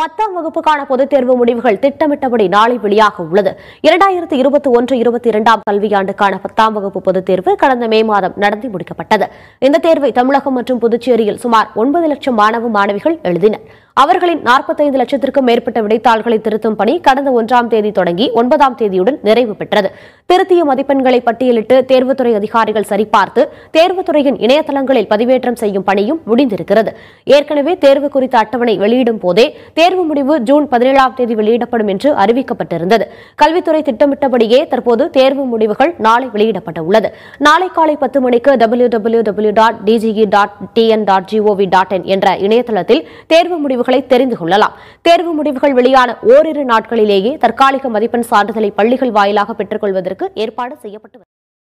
பத்தாம் வகுப்புக்கான பொதுத் தேர்வு முடிவுகள் திட்டமிட்டபடி நாளை வெளியாக உள்ளது இரண்டாயிரத்தி இருபத்தி ஒன்று இருபத்தி இரண்டாம் கல்வியாண்டுக்கான பத்தாம் வகுப்பு பொதுத் தேர்வு கடந்த மே மாதம் நடத்தி முடிக்கப்பட்டது இந்த தேர்வை தமிழகம் மற்றும் புதுச்சேரியில் சுமார் ஒன்பது லட்சம் மாணவ மாணவிகள் எழுதினர் அவர்களின் நாற்பத்தைந்து லட்சத்திற்கும் மேற்பட்ட விடைத்தாள்களை திருத்தும் பணி கடந்த ஒன்றாம் தேதி தொடங்கி ஒன்பதாம் தேதியுடன் நிறைவு பெற்றது திருத்திய மதிப்பெண்களை பட்டியலிட்டு தேர்வுத்துறை அதிகாரிகள் சரிபார்த்து தேர்வுத்துறையின் இணையதளங்களில் பதிவேற்றம் செய்யும் பணியும் முடிந்திருக்கிறது ஏற்கனவே தேர்வு குறித்த அட்டவணை வெளியிடும் போதே தேர்வு முடிவு ஜூன் பதினேழாம் தேதி வெளியிடப்படும் என்று அறிவிக்கப்பட்டிருந்தது கல்வித்துறை திட்டமிட்டபடியே தற்போது தேர்வு முடிவுகள் நாளை வெளியிடப்பட உள்ளது நாளை காலை பத்து மணிக்கு W W W dot DGE dot TN dot GOV dot என்ற இணையதளத்தில் தேர்வு முடிவுகள் முடிவுகளை தெரிந்து கொள்ளலாம் தேர்வு முடிவுகள் வெளியான ஓரிரு நாட்களிலேயே தற்காலிக மதிப்பெண் சான்றிதழை பள்ளிகள் வாயிலாக பெற்றுக்கொள்வதற்கு ஏற்பாடு செய்யப்பட்டு